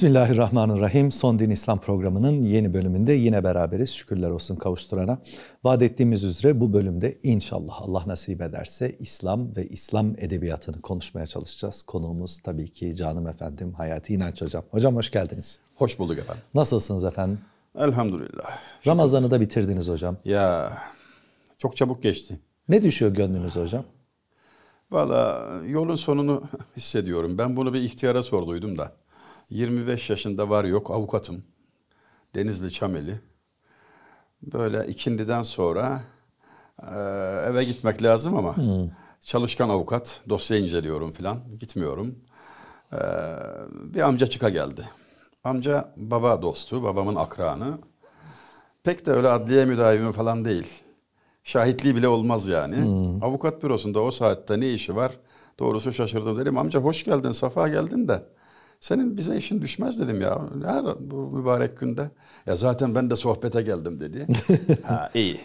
Bismillahirrahmanirrahim. Son Din İslam programının yeni bölümünde yine beraberiz. Şükürler olsun kavuşturana. Vaat ettiğimiz üzere bu bölümde inşallah Allah nasip ederse İslam ve İslam edebiyatını konuşmaya çalışacağız. Konuğumuz tabii ki canım efendim Hayati İnanç Hocam. Hocam hoş geldiniz. Hoş bulduk efendim. Nasılsınız efendim? Elhamdülillah. Ramazan'ı da bitirdiniz hocam. Ya çok çabuk geçti. Ne düşüyor gönlünüz hocam? Valla yolun sonunu hissediyorum. Ben bunu bir ihtiyara sorduydum da. 25 yaşında var yok avukatım. Denizli Çameli. Böyle ikindiden sonra eve gitmek lazım ama hmm. çalışkan avukat. Dosya inceliyorum filan. Gitmiyorum. bir amca çıka geldi. Amca baba dostu, babamın akranı. Pek de öyle adliye müdavimi falan değil. Şahitliği bile olmaz yani. Hmm. Avukat bürosunda o saatte ne işi var? Doğrusu şaşırdım dedim. Amca hoş geldin, safa geldin de. Senin bize işin düşmez dedim ya. Her bu mübarek günde. Ya zaten ben de sohbete geldim dedi. ha iyi.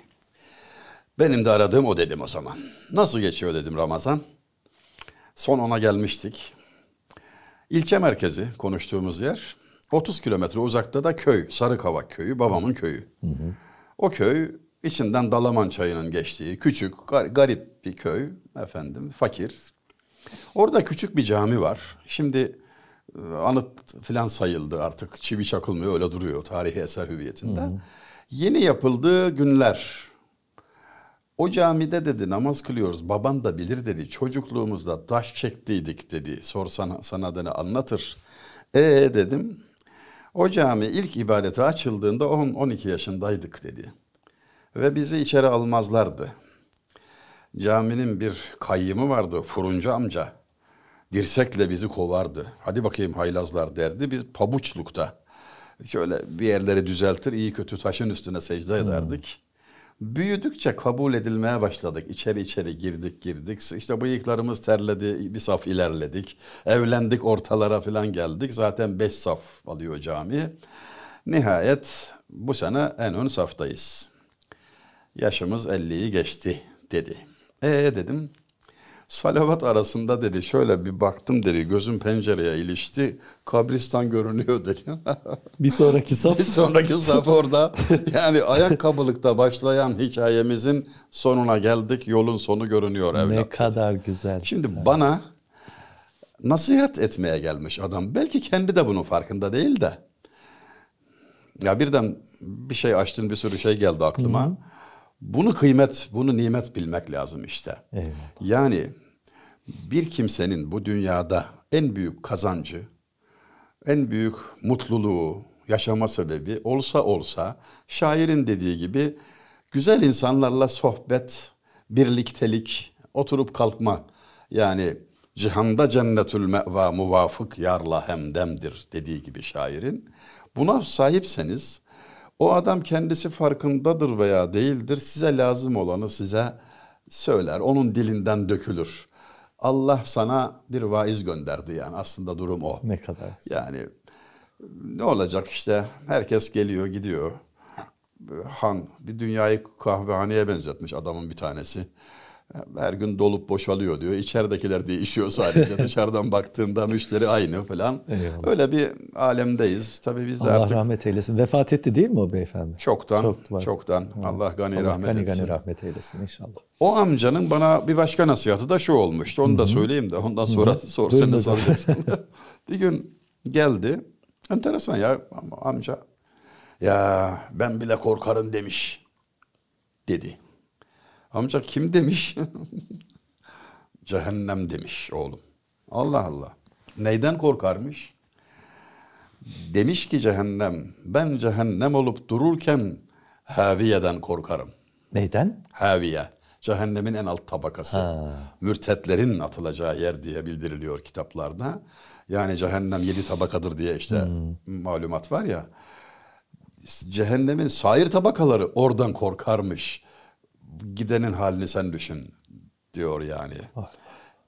Benim de aradığım o dedim o zaman. Nasıl geçiyor dedim Ramazan. Son ona gelmiştik. İlçe merkezi konuştuğumuz yer. 30 kilometre uzakta da köy. Sarıkavak köyü, babamın köyü. O köy içinden Dalaman çayının geçtiği küçük, garip bir köy. Efendim, fakir. Orada küçük bir cami var. Şimdi e, anıt filan sayıldı artık. Çivi çakılmıyor öyle duruyor tarihi eser hüviyetinde. Hı Yeni yapıldı günler. O camide dedi namaz kılıyoruz. Baban da bilir dedi. Çocukluğumuzda taş çektiydik dedi. Sor sana, sana dedi anlatır. Ee dedim. O cami ilk ibadete açıldığında 10-12 yaşındaydık dedi. Ve bizi içeri almazlardı. Caminin bir kayyımı vardı Furuncu amca dirsekle bizi kovardı. Hadi bakayım haylazlar derdi. Biz pabuçlukta şöyle bir yerleri düzeltir iyi kötü taşın üstüne secde hmm. ederdik. Hmm. Büyüdükçe kabul edilmeye başladık. İçeri içeri girdik girdik. İşte bıyıklarımız terledi. Bir saf ilerledik. Evlendik ortalara falan geldik. Zaten beş saf alıyor cami. Nihayet bu sene en ön saftayız. Yaşımız 50'yi geçti dedi. E dedim Salavat arasında dedi şöyle bir baktım dedi gözüm pencereye ilişti kabristan görünüyor dedi. bir sonraki saf. bir sonraki saf orada. Yani ayakkabılıkta başlayan hikayemizin sonuna geldik yolun sonu görünüyor evlat. Ne kadar güzel. Şimdi tabii. bana nasihat etmeye gelmiş adam. Belki kendi de bunun farkında değil de. Ya birden bir şey açtın bir sürü şey geldi aklıma. Hı-hı. Bunu kıymet, bunu nimet bilmek lazım işte. Evet. Yani bir kimsenin bu dünyada en büyük kazancı, en büyük mutluluğu, yaşama sebebi olsa olsa şairin dediği gibi güzel insanlarla sohbet, birliktelik, oturup kalkma. Yani cihanda cennetül meva muvafık yarla hemdemdir dediği gibi şairin. Buna sahipseniz o adam kendisi farkındadır veya değildir. Size lazım olanı size söyler. Onun dilinden dökülür. Allah sana bir vaiz gönderdi yani aslında durum o. Ne kadar. Yani ne olacak işte herkes geliyor gidiyor. Han bir dünyayı kahvehaneye benzetmiş adamın bir tanesi her gün dolup boşalıyor diyor. İçeridekiler değişiyor sadece. Dışarıdan baktığında müşteri aynı falan. Eyvallah. Öyle bir alemdeyiz. Tabii biz de Allah artık... rahmet eylesin. Vefat etti değil mi o beyefendi? Çoktan. Çok, çoktan. Hı. Allah gani Allah rahmet gani etsin. gani rahmet eylesin inşallah. O amcanın bana bir başka nasihatı da şu olmuştu. Onu Hı-hı. da söyleyeyim de ondan sonra sorsanız hı bir gün geldi. Enteresan ya amca. Ya ben bile korkarım demiş. Dedi. Amca kim demiş? Cehennem demiş oğlum. Allah Allah. Neyden korkarmış? Demiş ki cehennem, ben cehennem olup dururken haviyeden korkarım. Neyden? Haviye. Cehennemin en alt tabakası. Ha. Mürtetlerin atılacağı yer diye bildiriliyor kitaplarda. Yani cehennem yedi tabakadır diye işte hmm. malumat var ya. Cehennemin sair tabakaları oradan korkarmış gidenin halini sen düşün diyor yani.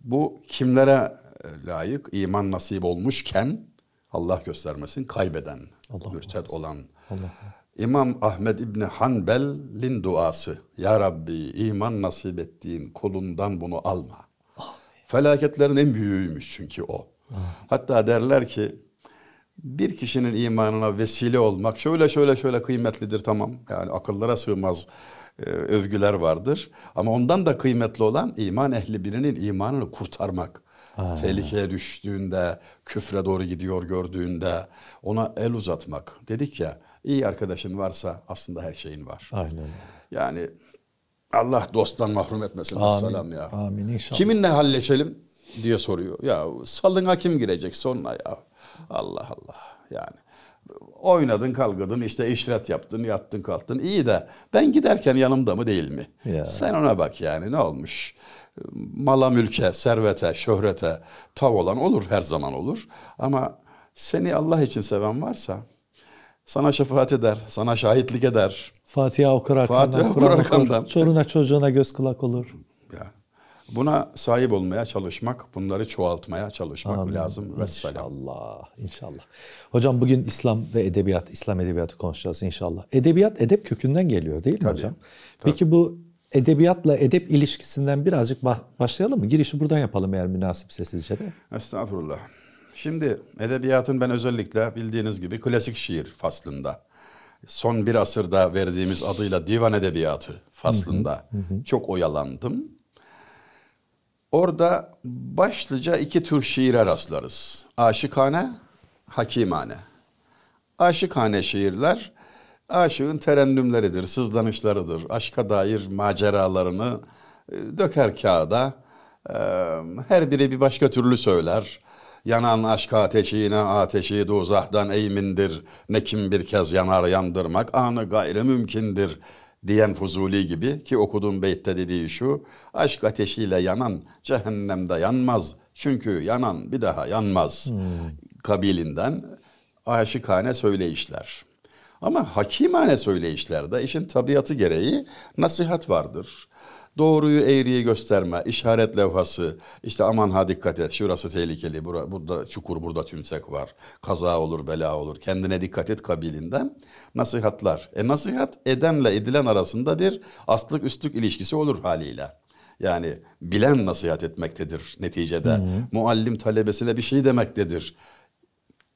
Bu kimlere e, layık iman nasip olmuşken Allah göstermesin kaybeden, Allah mürted olan. Allah. İmam Ahmed İbni Hanbel'in duası. Ya Rabbi iman nasip ettiğin kolundan bunu alma. Felaketlerin en büyüğüymüş çünkü o. Ah. Hatta derler ki bir kişinin imanına vesile olmak şöyle şöyle şöyle kıymetlidir tamam. Yani akıllara sığmaz e, övgüler vardır. Ama ondan da kıymetli olan iman ehli birinin imanını kurtarmak. Ha. Tehlikeye düştüğünde, küfre doğru gidiyor gördüğünde ona el uzatmak. Dedik ya iyi arkadaşın varsa aslında her şeyin var. Aynen. Yani Allah dosttan mahrum etmesin. Amin. Selam ya. Amin inşallah. Kiminle halleşelim diye soruyor. Ya salına kim girecek sonuna ya. Allah Allah yani oynadın kalkadın işte işret yaptın yattın kalktın iyi de ben giderken yanımda mı değil mi? Ya. Sen ona bak yani ne olmuş? Mala mülke, servete, şöhrete tav olan olur her zaman olur. Ama seni Allah için seven varsa sana şefaat eder, sana şahitlik eder. Fatiha okur arkandan, Fatiha okur arkandan. Çoruna çocuğuna göz kulak olur. Buna sahip olmaya çalışmak, bunları çoğaltmaya çalışmak Amin. lazım. Vesselam. İnşallah, inşallah. Hocam bugün İslam ve edebiyat, İslam edebiyatı konuşacağız inşallah. Edebiyat, edep kökünden geliyor değil mi tabii, hocam? Tabii. Peki bu edebiyatla edep ilişkisinden birazcık başlayalım mı? Girişi buradan yapalım eğer münasipse sizce de. Estağfurullah. Şimdi edebiyatın ben özellikle bildiğiniz gibi klasik şiir faslında son bir asırda verdiğimiz adıyla divan edebiyatı faslında çok oyalandım. Orada başlıca iki tür şiire rastlarız. Aşıkane, hakimane. Aşıkane şiirler aşığın terennümleridir, sızlanışlarıdır. Aşka dair maceralarını e, döker kağıda. E, her biri bir başka türlü söyler. Yanan aşk ateşine ateşi duzahdan eğmindir. Ne kim bir kez yanar yandırmak anı gayrı mümkündür diyen Fuzuli gibi ki okuduğum beytte dediği şu aşk ateşiyle yanan cehennemde yanmaz çünkü yanan bir daha yanmaz hmm. kabilinden aşıkane söyleyişler. Ama hakimane söyleyişlerde işin tabiatı gereği nasihat vardır. Doğruyu eğriye gösterme, işaret levhası, işte aman ha dikkat et, şurası tehlikeli, bura, burada çukur, burada tümsek var, kaza olur, bela olur, kendine dikkat et kabilinden nasihatlar. E nasihat edenle edilen arasında bir astlık üstlük ilişkisi olur haliyle. Yani bilen nasihat etmektedir neticede. Hı hı. Muallim talebesine bir şey demektedir.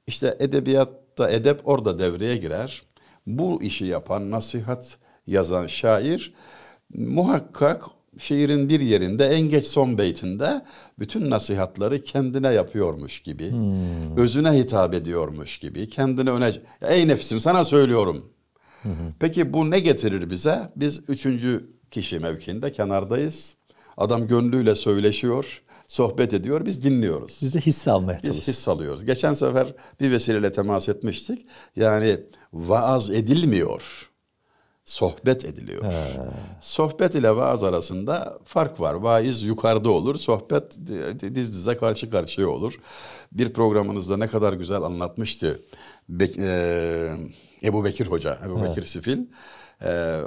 İşte edebiyatta edep orada devreye girer. Bu işi yapan nasihat yazan şair muhakkak şiirin bir yerinde en geç son beytinde bütün nasihatları kendine yapıyormuş gibi, hmm. özüne hitap ediyormuş gibi, kendine öne... Ey nefsim sana söylüyorum. Peki bu ne getirir bize? Biz üçüncü kişi mevkiinde kenardayız. Adam gönlüyle söyleşiyor, sohbet ediyor, biz dinliyoruz. Biz de his almaya çalışıyoruz. Biz his alıyoruz. Geçen sefer bir vesileyle temas etmiştik. Yani vaaz edilmiyor sohbet ediliyor. He. Sohbet ile vaaz arasında fark var. Vaiz yukarıda olur, sohbet diz dize karşı karşıya olur. Bir programınızda ne kadar güzel anlatmıştı Be e Ebu Bekir Hoca, Ebu He. Bekir Sifil. E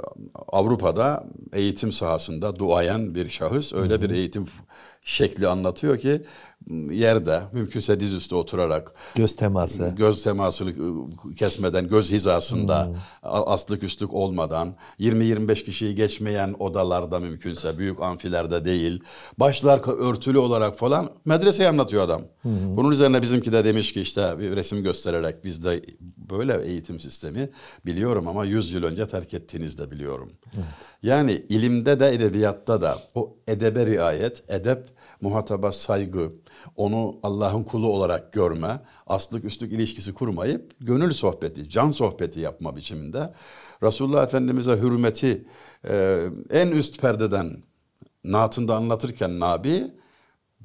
Avrupa'da eğitim sahasında duayen bir şahıs öyle Hı. bir eğitim şekli anlatıyor ki yerde mümkünse diz üstü oturarak göz teması göz temasını kesmeden göz hizasında hmm. aslık üstlük olmadan 20-25 kişiyi geçmeyen odalarda mümkünse büyük anfilerde değil başlar örtülü olarak falan medreseyi anlatıyor adam. Hmm. Bunun üzerine bizimki de demiş ki işte bir resim göstererek bizde böyle eğitim sistemi biliyorum ama 100 yıl önce terk ettiğinizi de biliyorum. Evet. Yani ilimde de edebiyatta da o edebe riayet edep muhataba saygı, onu Allah'ın kulu olarak görme, aslık üstlük ilişkisi kurmayıp gönül sohbeti, can sohbeti yapma biçiminde Resulullah Efendimiz'e hürmeti e, en üst perdeden naatında anlatırken Nabi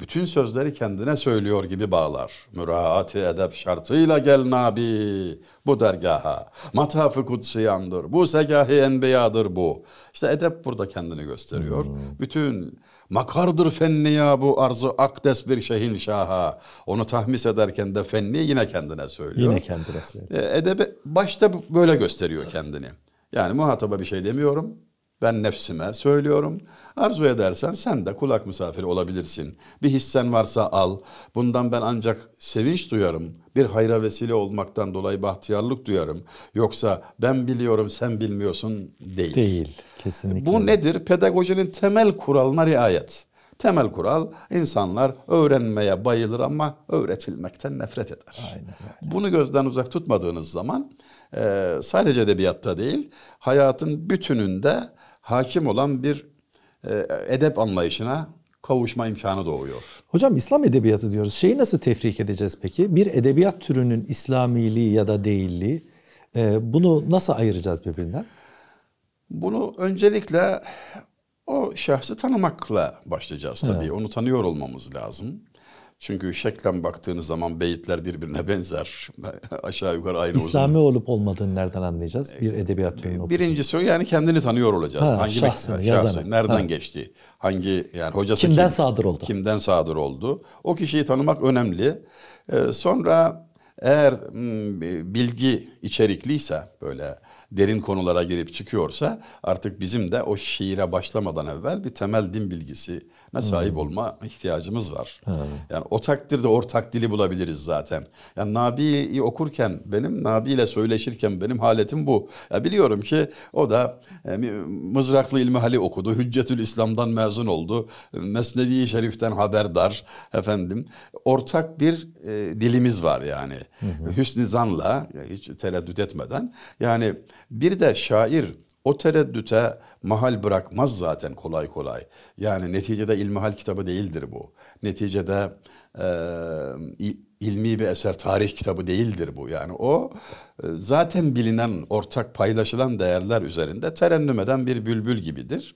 bütün sözleri kendine söylüyor gibi bağlar. Müraati edep şartıyla gel nabi bu dergaha. Matafı kutsiyandır. Bu segahi enbiyadır bu. İşte edep burada kendini gösteriyor. Hmm. Bütün makardır ya bu arzu akdes bir şehin şaha. Onu tahmis ederken de fenni yine kendine söylüyor. Yine kendine söylüyor. E, Edebi başta böyle gösteriyor kendini. Yani muhataba bir şey demiyorum. Ben nefsime söylüyorum. Arzu edersen sen de kulak misafiri olabilirsin. Bir hissen varsa al. Bundan ben ancak sevinç duyarım. Bir hayra vesile olmaktan dolayı bahtiyarlık duyarım. Yoksa ben biliyorum sen bilmiyorsun değil. Değil kesinlikle. Bu nedir? Pedagojinin temel kuralına riayet. Temel kural insanlar öğrenmeye bayılır ama öğretilmekten nefret eder. Aynen, aynen. Bunu gözden uzak tutmadığınız zaman e, sadece edebiyatta değil hayatın bütününde hakim olan bir e, edep anlayışına kavuşma imkanı doğuyor. Hocam İslam edebiyatı diyoruz. Şeyi nasıl tefrik edeceğiz peki? Bir edebiyat türünün İslamiliği ya da değilliği e, bunu nasıl ayıracağız birbirinden? Bunu öncelikle o şahsı tanımakla başlayacağız tabii. Evet. Onu tanıyor olmamız lazım. Çünkü şeklen baktığınız zaman beyitler birbirine benzer. Aşağı yukarı ayrı İslami uzun. olup olmadığını nereden anlayacağız? Bir ee, edebiyat türünü Birincisi o yani kendini tanıyor olacağız. Ha, hangi şahsını, şahsını, yazanı. Nereden ha. geçti? Hangi yani hocası kimden kim, sadır oldu? Kimden sadır oldu? O kişiyi tanımak önemli. Ee, sonra eğer m, hmm, bilgi içerikliyse böyle derin konulara girip çıkıyorsa artık bizim de o şiire başlamadan evvel bir temel din bilgisine sahip hmm. olma ihtiyacımız var. Hmm. Yani o takdirde ortak dili bulabiliriz zaten. Yani Nabi'yi okurken benim Nabi ile söyleşirken benim haletim bu. Ya biliyorum ki o da e, Mızraklı hali okudu. Hüccetül İslam'dan mezun oldu. Mesnevi Şerif'ten haberdar efendim. Ortak bir e, dilimiz var yani. Hı hı. hiç tereddüt etmeden yani bir de şair o tereddüte mahal bırakmaz zaten kolay kolay. Yani neticede ilmihal kitabı değildir bu. Neticede e, ilmi bir eser tarih kitabı değildir bu. Yani o e, zaten bilinen, ortak paylaşılan değerler üzerinde terennüm eden bir bülbül gibidir.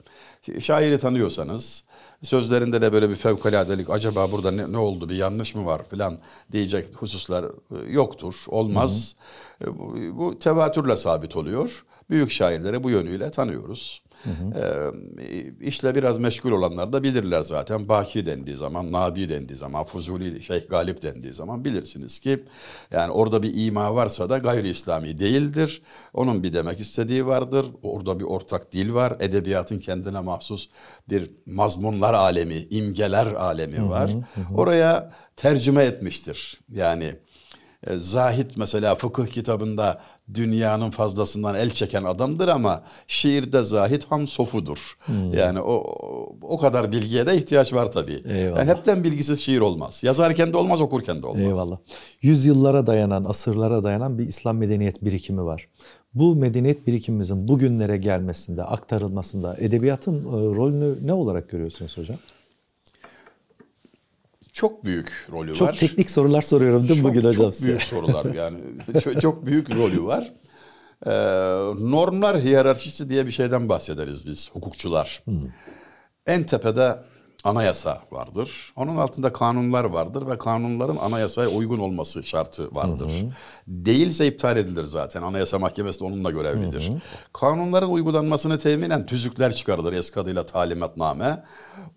Şairi tanıyorsanız, Sözlerinde de böyle bir fevkaladelik acaba burada ne, ne oldu bir yanlış mı var filan diyecek hususlar e, yoktur. Olmaz. Hı hı. E, bu, bu tevatürle sabit oluyor büyük şairleri bu yönüyle tanıyoruz. Hı hı. E, ee, işle biraz meşgul olanlar da bilirler zaten. Baki dendiği zaman, Nabi dendiği zaman, Fuzuli, Şeyh Galip dendiği zaman bilirsiniz ki yani orada bir ima varsa da gayri İslami değildir. Onun bir demek istediği vardır. Orada bir ortak dil var. Edebiyatın kendine mahsus bir mazmunlar alemi, imgeler alemi var. Hı hı hı. Oraya tercüme etmiştir. Yani e, Zahit mesela fıkıh kitabında dünyanın fazlasından el çeken adamdır ama şiirde Zahit ham sofudur. Hmm. Yani o o kadar bilgiye de ihtiyaç var tabii. Eyvallah. Yani hepten bilgisiz şiir olmaz. Yazarken de olmaz, okurken de olmaz. Eyvallah. Yüzyıllara dayanan, asırlara dayanan bir İslam medeniyet birikimi var. Bu medeniyet birikimimizin bugünlere gelmesinde, aktarılmasında edebiyatın e, rolünü ne olarak görüyorsunuz hocam? çok büyük rolü çok var. Çok teknik sorular soruyorum değil mi bugün hocam Çok büyük sorular yani. çok, çok büyük rolü var. Ee, normlar hiyerarşisi diye bir şeyden bahsederiz biz hukukçular. Hmm. En tepede anayasa vardır. Onun altında kanunlar vardır ve kanunların anayasaya uygun olması şartı vardır. Hı hı. Değilse iptal edilir zaten. Anayasa Mahkemesi de onunla görevlidir. Hı hı. Kanunların uygulanmasını teminen tüzükler çıkarılır. Eski adıyla talimatname.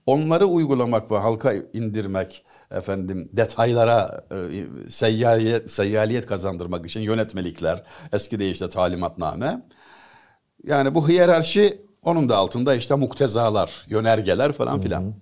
Onları uygulamak ve halka indirmek, efendim detaylara e, seyyaliyet, seyyaliyet kazandırmak için yönetmelikler, eski deyişle talimatname. Yani bu hiyerarşi onun da altında işte muktezalar, yönergeler falan filan. Hı hı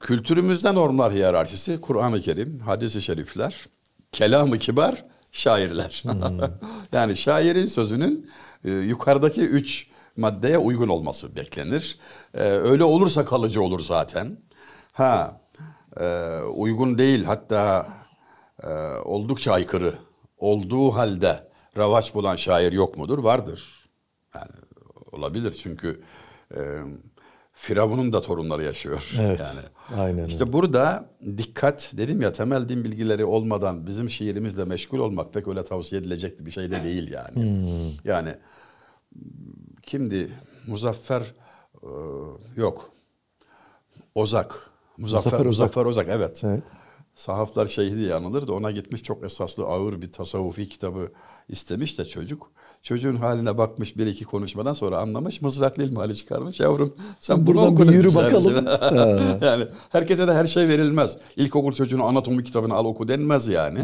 kültürümüzde normlar hiyerarşisi Kur'an-ı Kerim, hadis-i şerifler, kelam-ı kibar, şairler. Hmm. yani şairin sözünün e, yukarıdaki üç maddeye uygun olması beklenir. E, öyle olursa kalıcı olur zaten. Ha e, uygun değil hatta oldukça aykırı olduğu halde ravaç bulan şair yok mudur? Vardır. Yani olabilir çünkü e, Firavun'un da torunları yaşıyor. Evet. Yani. Aynen. İşte burada dikkat dedim ya temel din bilgileri olmadan bizim şiirimizle meşgul olmak pek öyle tavsiye edilecek bir şey de değil yani. Hmm. Yani kimdi? Muzaffer e, yok. Ozak. Muzaffer Muzaffer, Muzaffer Ozak evet. evet. Sahaflar şeyhi diye da ona gitmiş çok esaslı ağır bir tasavvufi kitabı istemiş de çocuk. Çocuğun haline bakmış bir iki konuşmadan sonra anlamış. Mızrak lil mali çıkarmış. Yavrum sen bunu okudun. yürü bakalım. Şey. yani herkese de her şey verilmez. İlkokul çocuğunu anatomi kitabını al oku denmez yani.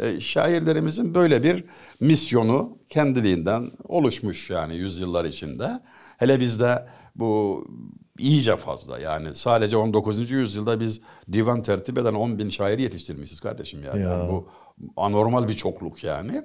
Evet. E, şairlerimizin böyle bir misyonu kendiliğinden oluşmuş yani yüzyıllar içinde. Hele bizde bu iyice fazla. Yani sadece 19. yüzyılda biz divan tertip eden 10 bin şairi yetiştirmişiz kardeşim yani. Ya. yani bu anormal bir çokluk yani.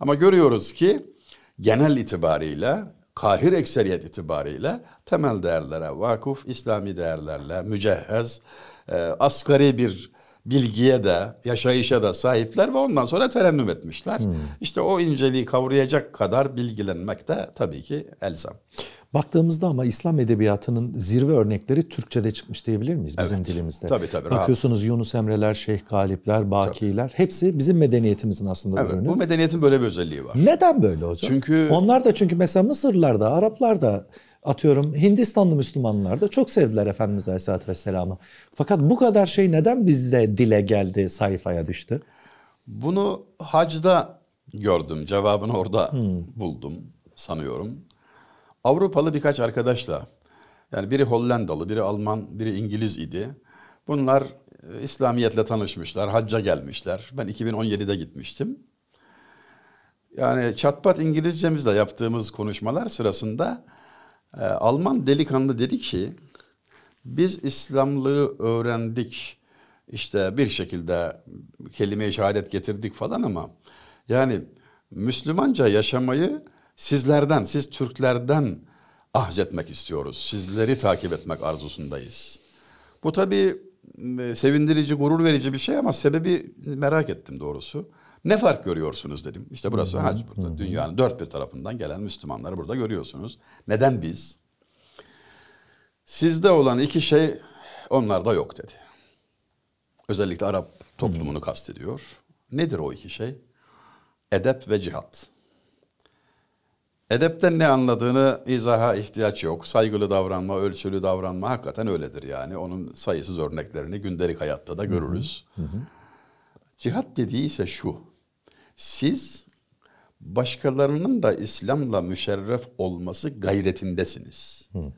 Ama görüyoruz ki genel itibarıyla kahir ekseriyet itibariyle temel değerlere vakuf İslami değerlerle mücehhez, e, asgari bir bilgiye de, yaşayışa da sahipler ve ondan sonra terennüm etmişler. Hmm. İşte o inceliği kavrayacak kadar bilgilenmek de tabii ki elzem. Baktığımızda ama İslam edebiyatının zirve örnekleri Türkçe'de çıkmış diyebilir miyiz bizim evet. dilimizde? Tabii tabii. Bakıyorsunuz rahat. Yunus Emreler, Şeyh Galipler, Bakiler tabii. hepsi bizim medeniyetimizin aslında evet, ürünü. Bu medeniyetin böyle bir özelliği var. Neden böyle hocam? Çünkü... Onlar da çünkü mesela Mısırlılar da, Araplar da atıyorum Hindistanlı Müslümanlar da çok sevdiler Efendimiz Aleyhisselatü Vesselam'ı. Fakat bu kadar şey neden bizde dile geldi, sayfaya düştü? Bunu hacda gördüm, cevabını orada hmm. buldum sanıyorum. Avrupalı birkaç arkadaşla yani biri Hollandalı, biri Alman, biri İngiliz idi. Bunlar e, İslamiyet'le tanışmışlar, hacca gelmişler. Ben 2017'de gitmiştim. Yani çatpat İngilizcemizle yaptığımız konuşmalar sırasında e, Alman delikanlı dedi ki biz İslamlığı öğrendik işte bir şekilde kelime-i şehadet getirdik falan ama yani Müslümanca yaşamayı Sizlerden, siz Türklerden ahzetmek istiyoruz. Sizleri takip etmek arzusundayız. Bu tabii sevindirici, gurur verici bir şey ama sebebi merak ettim doğrusu. Ne fark görüyorsunuz dedim. İşte burası hac burada. Dünyanın dört bir tarafından gelen Müslümanları burada görüyorsunuz. Neden biz? Sizde olan iki şey onlarda yok dedi. Özellikle Arap toplumunu kastediyor. Nedir o iki şey? Edep ve cihat. Edepten ne anladığını izaha ihtiyaç yok. Saygılı davranma, ölçülü davranma hakikaten öyledir yani. Onun sayısız örneklerini gündelik hayatta da görürüz. Cihat dediği ise şu. Siz başkalarının da İslam'la müşerref olması gayretindesiniz. Hı.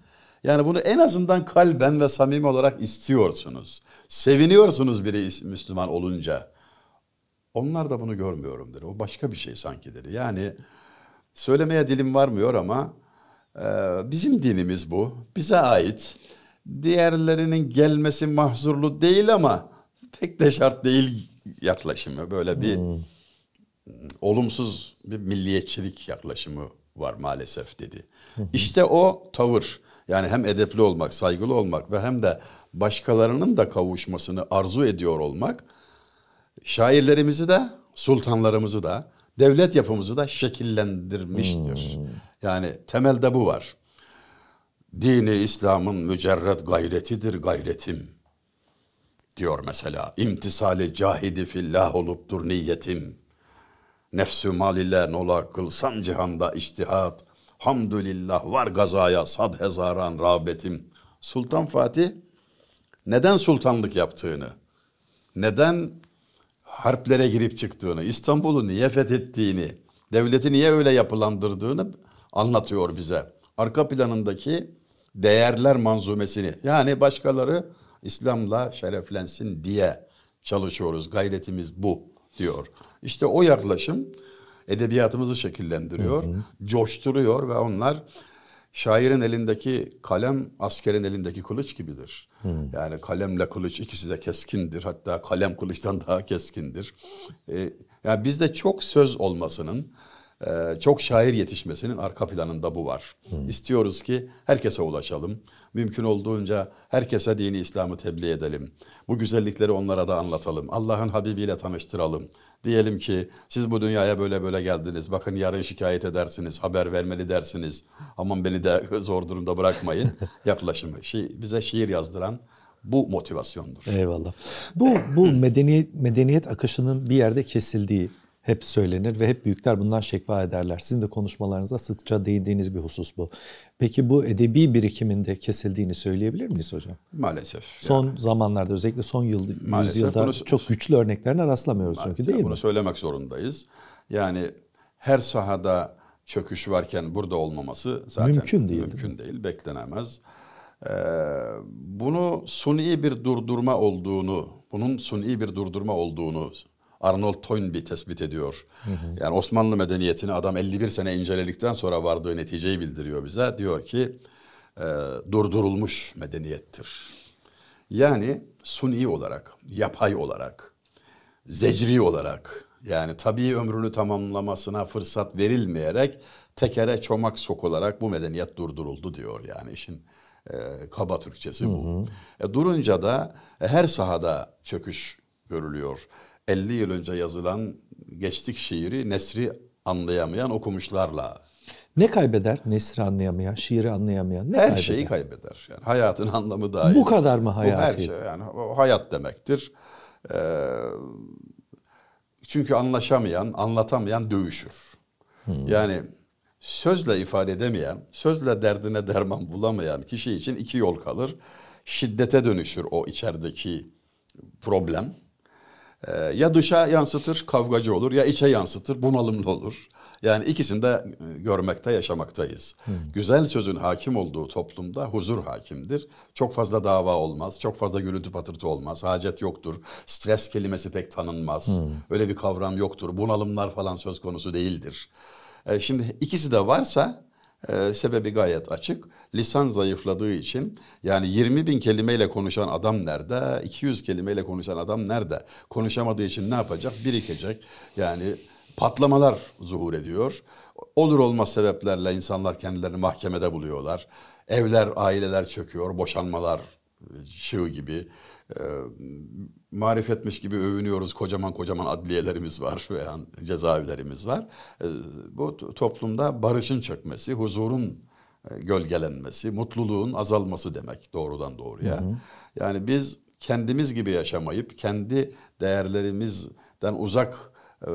Yani bunu en azından kalben ve samimi olarak istiyorsunuz. Seviniyorsunuz biri Müslüman olunca. Onlar da bunu görmüyorum dedi. O başka bir şey sanki dedi. Yani Söylemeye dilim varmıyor ama e, bizim dinimiz bu. Bize ait. Diğerlerinin gelmesi mahzurlu değil ama pek de şart değil yaklaşımı. Böyle bir hmm. olumsuz bir milliyetçilik yaklaşımı var maalesef dedi. İşte o tavır. Yani hem edepli olmak, saygılı olmak ve hem de başkalarının da kavuşmasını arzu ediyor olmak şairlerimizi de sultanlarımızı da devlet yapımızı da şekillendirmiştir. Hmm. Yani temelde bu var. Dini İslam'ın mücerret gayretidir gayretim. Diyor mesela imtisali cahidi fillah oluptur niyetim. Nefsü mal ile nola kılsam cihanda iştihat. Hamdülillah var gazaya sad hezaran rağbetim. Sultan Fatih neden sultanlık yaptığını, neden harplere girip çıktığını, İstanbul'u niye fethettiğini, devleti niye öyle yapılandırdığını anlatıyor bize. Arka planındaki değerler manzumesini yani başkaları İslam'la şereflensin diye çalışıyoruz. Gayretimiz bu diyor. İşte o yaklaşım edebiyatımızı şekillendiriyor, hı hı. coşturuyor ve onlar Şairin elindeki kalem askerin elindeki kılıç gibidir. Hmm. Yani kalemle kılıç ikisi de keskindir. Hatta kalem kılıçtan daha keskindir. Ee, yani bizde çok söz olmasının, e, çok şair yetişmesinin arka planında bu var. Hmm. İstiyoruz ki herkese ulaşalım. Mümkün olduğunca herkese dini İslam'ı tebliğ edelim. Bu güzellikleri onlara da anlatalım. Allah'ın Habibi ile tanıştıralım. Diyelim ki siz bu dünyaya böyle böyle geldiniz. Bakın yarın şikayet edersiniz, haber vermeli dersiniz. Aman beni de zor durumda bırakmayın yaklaşımı. Şi, bize şiir yazdıran bu motivasyondur. Eyvallah. Bu bu medeniyet medeniyet akışının bir yerde kesildiği hep söylenir ve hep büyükler bundan şekva ederler. Sizin de konuşmalarınızda sıkça değindiğiniz bir husus bu. Peki bu edebi birikiminde kesildiğini söyleyebilir miyiz hocam? Maalesef. Son yani. zamanlarda özellikle son yıl, Maalesef yüzyılda bunu, çok güçlü örneklerine rastlamıyoruz maalesef, çünkü değil bunu mi? Bunu söylemek zorundayız. Yani her sahada çöküş varken burada olmaması zaten mümkün değil. Mümkün değil, değil beklenemez. Ee, bunu suni bir durdurma olduğunu, bunun suni bir durdurma olduğunu Arnold Toynbee tespit ediyor. Hı hı. Yani Osmanlı medeniyetini adam 51 sene inceledikten sonra vardığı neticeyi bildiriyor bize. Diyor ki e, durdurulmuş medeniyettir. Yani suni olarak, yapay olarak, zecri olarak yani tabii ömrünü tamamlamasına fırsat verilmeyerek tekere çomak sokularak bu medeniyet durduruldu diyor yani işin e, kaba Türkçesi bu. Hı hı. E, durunca da e, her sahada çöküş görülüyor. 50 yıl önce yazılan geçtik şiiri nesri anlayamayan okumuşlarla. Ne kaybeder nesri anlayamayan, şiiri anlayamayan? Ne her kaybeder? şeyi kaybeder. Yani hayatın anlamı dahil. Bu kadar mı hayat? bu Her şey yani hayat demektir. Ee, çünkü anlaşamayan, anlatamayan dövüşür. Hmm. Yani sözle ifade edemeyen, sözle derdine derman bulamayan kişi için iki yol kalır. Şiddete dönüşür o içerideki problem. Ee, ya dışa yansıtır kavgacı olur ya içe yansıtır bunalımlı olur. Yani ikisini de e, görmekte yaşamaktayız. Hmm. Güzel sözün hakim olduğu toplumda huzur hakimdir. Çok fazla dava olmaz, çok fazla gürültü patırtı olmaz, hacet yoktur. Stres kelimesi pek tanınmaz. Hmm. Öyle bir kavram yoktur. Bunalımlar falan söz konusu değildir. Ee, şimdi ikisi de varsa e, sebebi gayet açık. Lisan zayıfladığı için yani 20 bin kelimeyle konuşan adam nerede? 200 kelimeyle konuşan adam nerede? Konuşamadığı için ne yapacak? Birikecek. Yani patlamalar zuhur ediyor. Olur olmaz sebeplerle insanlar kendilerini mahkemede buluyorlar. Evler, aileler çöküyor, boşanmalar e, çığ gibi. Ee, marifetmiş gibi övünüyoruz. Kocaman kocaman adliyelerimiz var veya cezaevlerimiz var. Ee, bu toplumda barışın çökmesi, huzurun e, gölgelenmesi, mutluluğun azalması demek doğrudan doğruya. Hı hı. Yani biz kendimiz gibi yaşamayıp kendi değerlerimizden uzak e,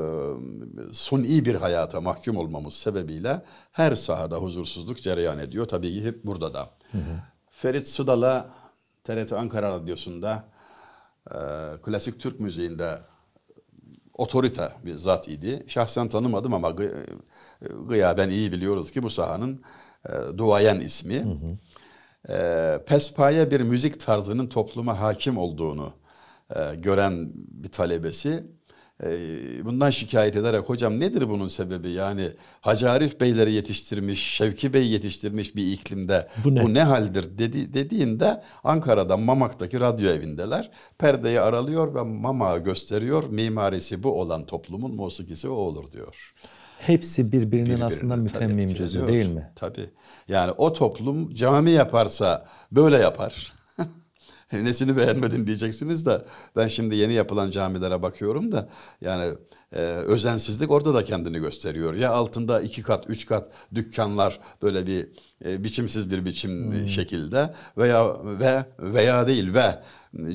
suni bir hayata mahkum olmamız sebebiyle her sahada huzursuzluk cereyan ediyor. Tabii ki hep burada da. Hı hı. Ferit Sıdala TRT Ankara Radyosu'nda ee, klasik Türk müziğinde otorite bir zat idi. Şahsen tanımadım ama gı, gıyaben iyi biliyoruz ki bu sahanın e, duayen ismi. Hı hı. E, bir müzik tarzının topluma hakim olduğunu e, gören bir talebesi ee, bundan şikayet ederek hocam nedir bunun sebebi yani Hacı Arif Beyleri yetiştirmiş Şevki Bey yetiştirmiş bir iklimde bu ne, bu ne haldir dedi, dediğinde Ankara'da Mamak'taki radyo evindeler perdeyi aralıyor ve Mamak'ı gösteriyor mimarisi bu olan toplumun musikisi o olur diyor. Hepsi birbirinin, birbirinin aslında mütemmim cüzü değil mi? Tabii. Yani o toplum cami yaparsa böyle yapar. nesini beğenmedin diyeceksiniz de ben şimdi yeni yapılan camilere bakıyorum da yani e, özensizlik orada da kendini gösteriyor. Ya altında iki kat, üç kat dükkanlar böyle bir e, biçimsiz bir biçim hmm. şekilde veya ve veya değil ve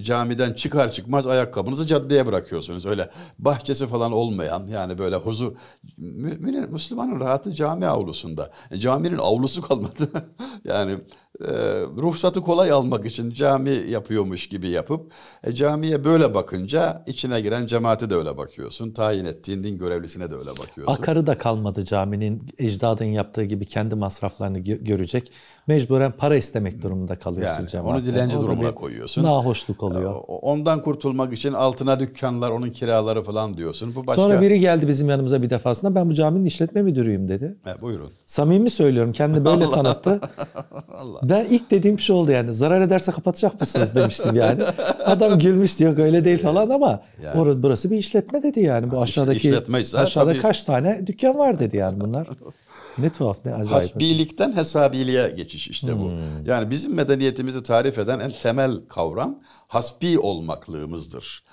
camiden çıkar çıkmaz ayakkabınızı caddeye bırakıyorsunuz. Öyle bahçesi falan olmayan yani böyle huzur. Müminin, Müslümanın rahatı cami avlusunda. E, caminin avlusu kalmadı. yani e, ruhsatı kolay almak için cami yapıyormuş gibi yapıp e, camiye böyle bakınca içine giren cemaati de öyle bakıyorsun. Tayin ettiğin din görevlisine de öyle bakıyorsun. Akarı da kalmadı caminin ecdadın yaptığı gibi kendi masraflarını görecek. Mecburen para istemek durumunda kalıyorsun yani, cemaatten. Onu dilenci yani, durumuna koyuyorsun. Nahoşluk ee, oluyor. Ondan kurtulmak için altına dükkanlar, onun kiraları falan diyorsun. Bu başka... Sonra biri geldi bizim yanımıza bir defasında ben bu caminin işletme müdürüyüm dedi. He, buyurun. Samimi söylüyorum kendi böyle tanıttı. Allah. Ben ilk dediğim şey oldu yani. Zarar ederse kapatacak mısınız demiştim yani. Adam gülmüş diyor öyle değil falan ama yani. burası bir işletme dedi yani. Bu aşağıdaki İşletmeyse, aşağıda kaç tane dükkan var dedi yani bunlar. Ne tuhaf ne acayip. Hasbilikten hesabiliğe geçiş işte hmm. bu. Yani bizim medeniyetimizi tarif eden en temel kavram hasbi olmaklığımızdır.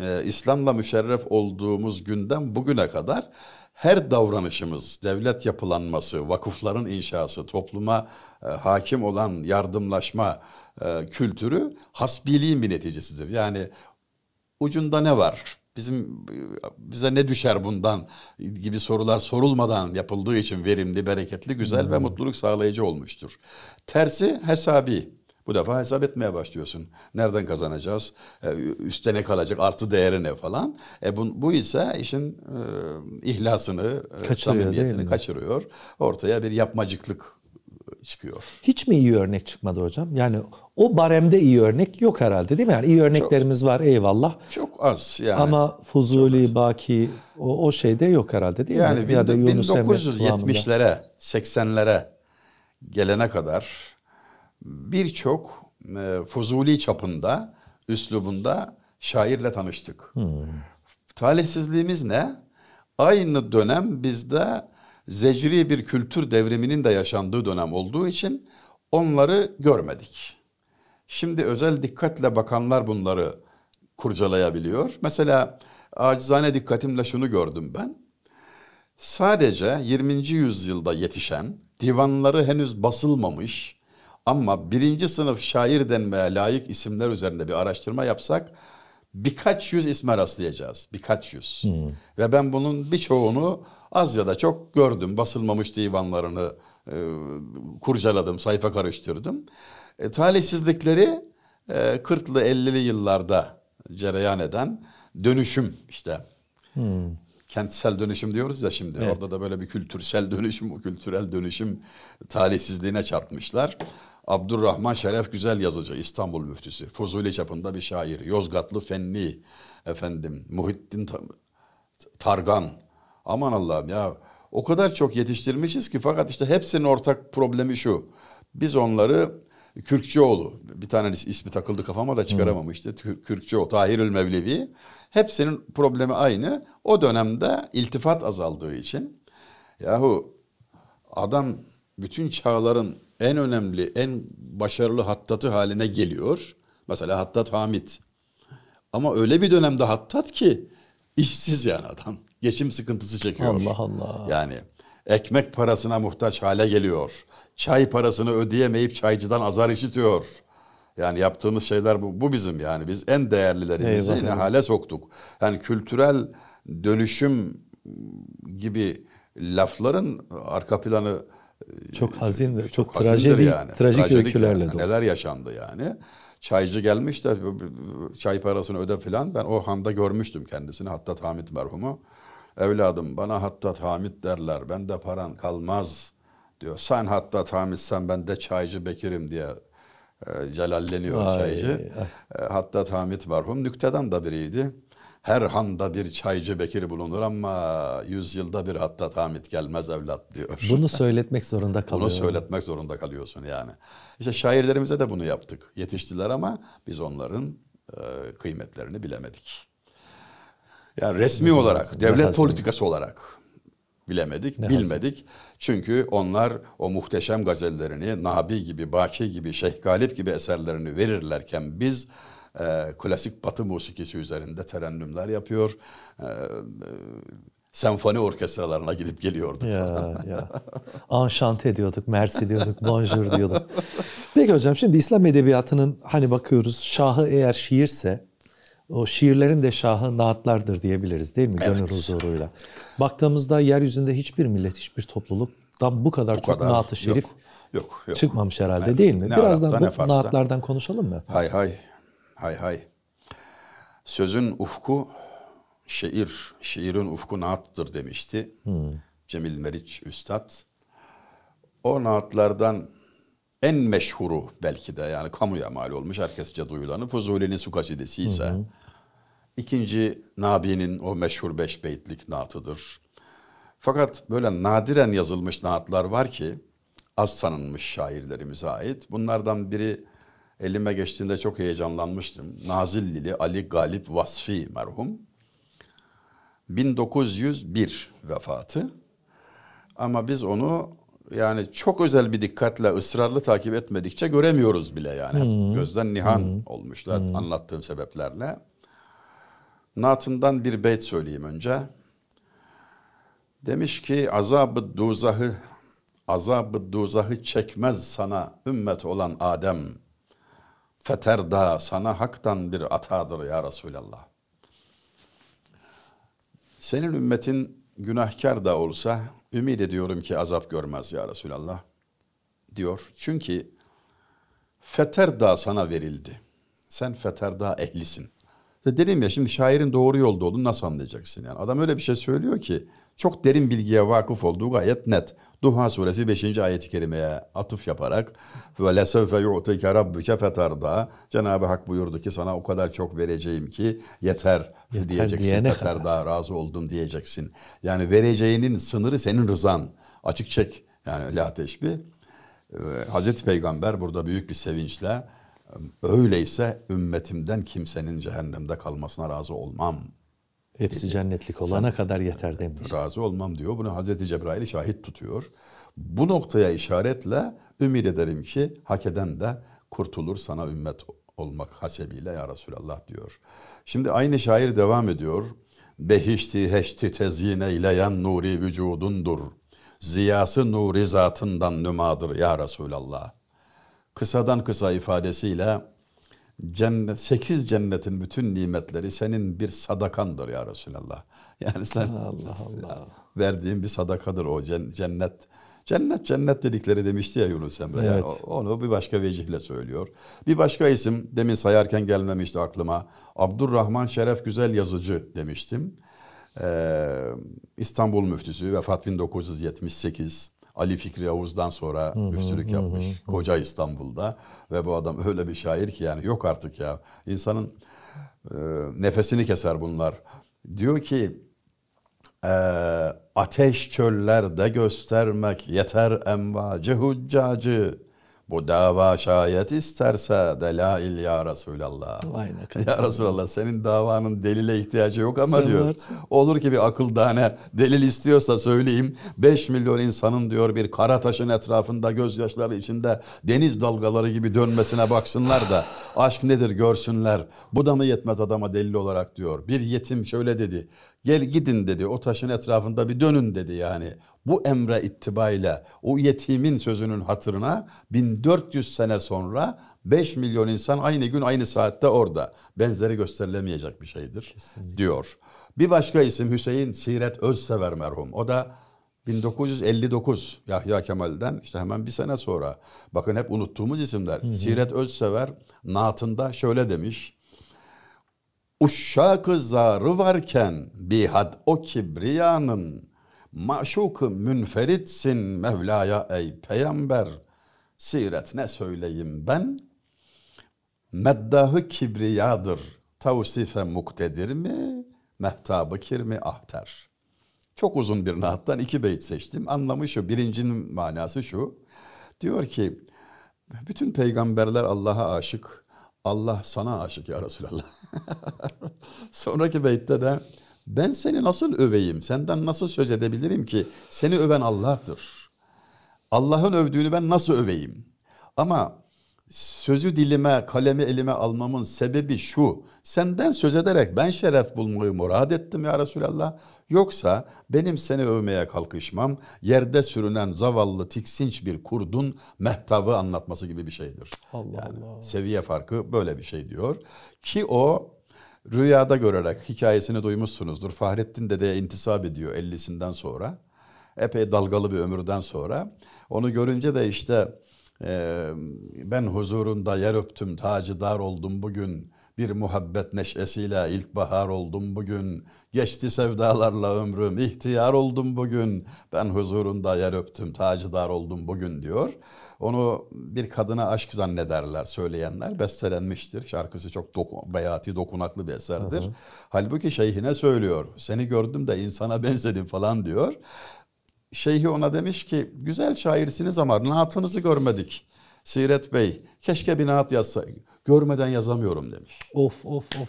Ee, İslam'la müşerref olduğumuz günden bugüne kadar her davranışımız, devlet yapılanması, vakıfların inşası, topluma e, hakim olan yardımlaşma e, kültürü hasbiliğin bir neticesidir. Yani ucunda ne var? Bizim bize ne düşer bundan gibi sorular sorulmadan yapıldığı için verimli, bereketli, güzel hmm. ve mutluluk sağlayıcı olmuştur. Tersi hesabi bu defa hesap etmeye başlıyorsun. Nereden kazanacağız? E, ne kalacak? Artı değeri ne falan? E bu, bu ise işin e, ihlasını, e, kaçırıyor, samimiyetini kaçırıyor. Ortaya bir yapmacıklık çıkıyor. Hiç mi iyi örnek çıkmadı hocam? Yani o baremde iyi örnek yok herhalde değil mi? Yani iyi örneklerimiz çok, var eyvallah. Çok az yani. Ama Fuzuli, Baki o, o şeyde yok herhalde değil yani mi? Yani 1970'lere, 80'lere gelene kadar birçok e, Fuzuli çapında, üslubunda şairle tanıştık. Hmm. Talihsizliğimiz ne? Aynı dönem bizde zecri bir kültür devriminin de yaşandığı dönem olduğu için onları görmedik. Şimdi özel dikkatle bakanlar bunları kurcalayabiliyor. Mesela acizane dikkatimle şunu gördüm ben. Sadece 20. yüzyılda yetişen, divanları henüz basılmamış, ama birinci sınıf şair denmeye layık isimler üzerinde bir araştırma yapsak birkaç yüz isme rastlayacağız. Birkaç yüz. Hmm. Ve ben bunun birçoğunu az ya da çok gördüm. Basılmamış divanlarını e, kurcaladım, sayfa karıştırdım. E, talihsizlikleri e, 40'lı 50'li yıllarda cereyan eden dönüşüm işte. Hmm. Kentsel dönüşüm diyoruz ya şimdi. Evet. Orada da böyle bir kültürsel dönüşüm, kültürel dönüşüm talihsizliğine çarpmışlar. Abdurrahman Şeref Güzel yazıcı, İstanbul müftüsü, Fuzuli çapında bir şair, Yozgatlı Fenni, efendim Muhittin Targan. Aman Allah'ım ya o kadar çok yetiştirmişiz ki fakat işte hepsinin ortak problemi şu. Biz onları Kürkçeoğlu, bir tane ismi takıldı kafama da çıkaramamıştı işte. Kürkçeoğlu, Tahirül Mevlevi. Hepsinin problemi aynı. O dönemde iltifat azaldığı için. Yahu adam bütün çağların en önemli, en başarılı hattatı haline geliyor. Mesela Hattat Hamit. Ama öyle bir dönemde hattat ki işsiz yani adam. Geçim sıkıntısı çekiyor. Allah Allah. Yani ekmek parasına muhtaç hale geliyor. Çay parasını ödeyemeyip çaycıdan azar işitiyor. Yani yaptığımız şeyler bu, bu bizim yani biz en değerlilerimizi Eyvallah. ne hale soktuk. Yani kültürel dönüşüm gibi lafların arka planı çok ee, hazin ve çok, çok trajedi, yani. trajik, trajik öykülerle yani. dolu. Neler yaşandı yani. Çaycı gelmiş de çay parasını öde filan. Ben o handa görmüştüm kendisini Hattat Hamit merhumu. Evladım bana Hattat Hamit derler. Ben de paran kalmaz diyor. Sen Hattat Hamit sen ben de Çaycı Bekir'im diye e, celalleniyor ay, Çaycı. Ay. E, Hattat Hamit merhum nükteden da biriydi. Her handa bir çaycı Bekir bulunur ama yüzyılda bir hatta Hamit gelmez evlat diyor. Bunu söyletmek zorunda kalıyor. Bunu söyletmek zorunda kalıyorsun yani. İşte şairlerimize de bunu yaptık. Yetiştiler ama biz onların e, kıymetlerini bilemedik. Yani resmi olarak, devlet politikası olarak bilemedik, ne bilmedik. Hasen. Çünkü onlar o muhteşem gazellerini Nabi gibi, Baki gibi, Şeyh Galip gibi eserlerini verirlerken biz e, klasik batı musikisi üzerinde terennümler yapıyor. E, e, senfoni orkestralarına gidip geliyorduk ya, falan. Ya. Anşante diyorduk, mersi diyorduk, bonjour diyorduk. Peki hocam şimdi İslam edebiyatının hani bakıyoruz şahı eğer şiirse o şiirlerin de şahı naatlardır diyebiliriz değil mi? Evet. huzuruyla. Baktığımızda yeryüzünde hiçbir millet, hiçbir topluluk tam bu kadar bu çok kadar, naat-ı şerif yok, yok, yok. çıkmamış herhalde yani, değil mi? Ne Birazdan Arap'ta, bu naatlardan konuşalım mı? Hay hay. Hay hay. Sözün ufku şiir, şiirin ufku naattır demişti. Hmm. Cemil Meriç Üstad. O naatlardan en meşhuru belki de yani kamuya mal olmuş herkesçe duyulanı Fuzuli'nin su kasidesi ise hı ikinci Nabi'nin o meşhur beş beytlik naatıdır. Fakat böyle nadiren yazılmış naatlar var ki az tanınmış şairlerimize ait. Bunlardan biri Elime geçtiğinde çok heyecanlanmıştım. Nazillili Ali Galip Vasfi merhum. 1901 vefatı. Ama biz onu yani çok özel bir dikkatle ısrarlı takip etmedikçe göremiyoruz bile yani. Hmm. Gözden nihan hmm. olmuşlar hmm. anlattığım sebeplerle. Natından bir beyt söyleyeyim önce. Demiş ki azabı duzahı azabı duzahı çekmez sana ümmet olan Adem. Feterda sana haktan bir atadır ya Resulallah. Senin ümmetin günahkar da olsa ümid ediyorum ki azap görmez ya Resulallah diyor. Çünkü feterda sana verildi. Sen feterda ehlisin. Dedim ya şimdi şairin doğru yolda olduğunu nasıl anlayacaksın yani? Adam öyle bir şey söylüyor ki çok derin bilgiye vakıf olduğu gayet net. Duha suresi 5. ayeti kerimeye atıf yaparak ve lesevfe yu'tike rabbuke fetarda Cenab-ı Hak buyurdu ki sana o kadar çok vereceğim ki yeter, yeter diyeceksin. Fetarda razı oldum diyeceksin. Yani vereceğinin sınırı senin rızan. Açık çek yani la teşbih. Ee, Hazreti Peygamber burada büyük bir sevinçle öyleyse ümmetimden kimsenin cehennemde kalmasına razı olmam Hepsi cennetlik olana Sen, kadar yeter demiş. Razı olmam diyor. Bunu Hazreti Cebrail'i şahit tutuyor. Bu noktaya işaretle ümit ederim ki hak eden de kurtulur sana ümmet olmak hasebiyle ya Resulallah diyor. Şimdi aynı şair devam ediyor. Behişti heşti tezine ileyen nuri vücudundur. Ziyası nuri zatından nümadır ya Resulallah. Kısadan kısa ifadesiyle cennet, sekiz cennetin bütün nimetleri senin bir sadakandır ya Resulallah. Yani sen Allah Allah. verdiğin bir sadakadır o cennet. Cennet cennet dedikleri demişti ya Yunus Emre. Evet. Yani onu bir başka vecihle söylüyor. Bir başka isim demin sayarken gelmemişti aklıma. Abdurrahman Şeref Güzel Yazıcı demiştim. Ee, İstanbul Müftüsü vefat 1978. Ali Fikri Yavuz'dan sonra hı yapmış koca İstanbul'da ve bu adam öyle bir şair ki yani yok artık ya. İnsanın e, nefesini keser bunlar. Diyor ki e, ateş çöllerde göstermek yeter emvacı huccacı bu dava şayet isterse delail ya Resulallah. Ya Resulallah senin davanın delile ihtiyacı yok ama Sen diyor. Varsın. Olur ki bir akıl tane delil istiyorsa söyleyeyim. 5 milyon insanın diyor bir kara taşın etrafında gözyaşları içinde deniz dalgaları gibi dönmesine baksınlar da aşk nedir görsünler. Bu da mı yetmez adama delil olarak diyor. Bir yetim şöyle dedi. Gel gidin dedi o taşın etrafında bir dönün dedi yani bu emre ittibayla o yetimin sözünün hatırına 1400 sene sonra 5 milyon insan aynı gün aynı saatte orada. Benzeri gösterilemeyecek bir şeydir Kesinlikle. diyor. Bir başka isim Hüseyin Siret Özsever merhum. O da 1959 Yahya Kemal'den işte hemen bir sene sonra. Bakın hep unuttuğumuz isimler. Hı hı. Siret Özsever naatında şöyle demiş. Uşşak-ı zarı varken bihad o kibriyanın Maşuk-ı münferitsin Mevla'ya ey peygamber. Siret ne söyleyeyim ben? Meddahı kibriyadır. Tavsife muktedir mi? Mehtabı kirmi ahter. Çok uzun bir nahattan iki beyt seçtim. Anlamı şu, birincinin manası şu. Diyor ki, bütün peygamberler Allah'a aşık. Allah sana aşık ya Resulallah. Sonraki beytte de ben seni nasıl öveyim? Senden nasıl söz edebilirim ki? Seni öven Allah'tır. Allah'ın övdüğünü ben nasıl öveyim? Ama sözü dilime, kalemi elime almamın sebebi şu. Senden söz ederek ben şeref bulmayı murad ettim ya Resulallah. Yoksa benim seni övmeye kalkışmam yerde sürünen zavallı tiksinç bir kurdun mehtabı anlatması gibi bir şeydir. Allah yani Allah. Seviye farkı böyle bir şey diyor. Ki o Rüyada görerek hikayesini duymuşsunuzdur. Fahrettin Dede'ye intisap ediyor 50'sinden sonra. Epey dalgalı bir ömürden sonra. Onu görünce de işte e, ben huzurunda yer öptüm, tacı dar oldum bugün. Bir muhabbet neşesiyle ilkbahar oldum bugün. Geçti sevdalarla ömrüm, ihtiyar oldum bugün. Ben huzurunda yer öptüm, tacidar oldum bugün diyor. Onu bir kadına aşk zannederler söyleyenler. Bestelenmiştir. Şarkısı çok doku, beyati, dokunaklı bir eserdir. Hı hı. Halbuki şeyhine söylüyor. Seni gördüm de insana benzedim falan diyor. Şeyhi ona demiş ki güzel şairsiniz ama naatınızı görmedik. Siret Bey keşke bir naat yazsa. Görmeden yazamıyorum demiş. Of of of.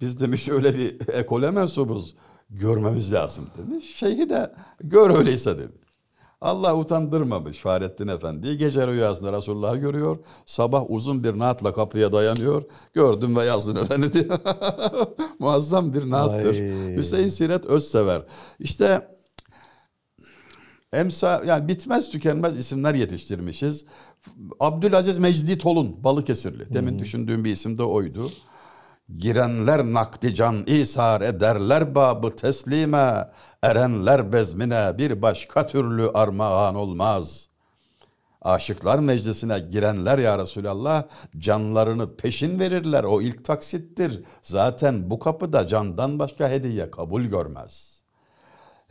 Biz demiş öyle bir ekole mensubuz. Görmemiz lazım demiş. Şeyhi de gör öyleyse demiş. Allah utandırmamış Fahrettin Efendi Gece rüyasında Resulullah'ı görüyor. Sabah uzun bir naatla kapıya dayanıyor. Gördüm ve yazdım efendi Muazzam bir naattır. Ay. Hüseyin Siret Özsever. İşte emsa yani bitmez tükenmez isimler yetiştirmişiz. Abdülaziz Mecdi Tolun Balıkesirli. Demin hmm. düşündüğüm bir isim de oydu. Girenler nakdi can isar ederler babı teslime. Erenler bezmine bir başka türlü armağan olmaz. Aşıklar meclisine girenler ya Resulallah canlarını peşin verirler. O ilk taksittir. Zaten bu kapıda candan başka hediye kabul görmez.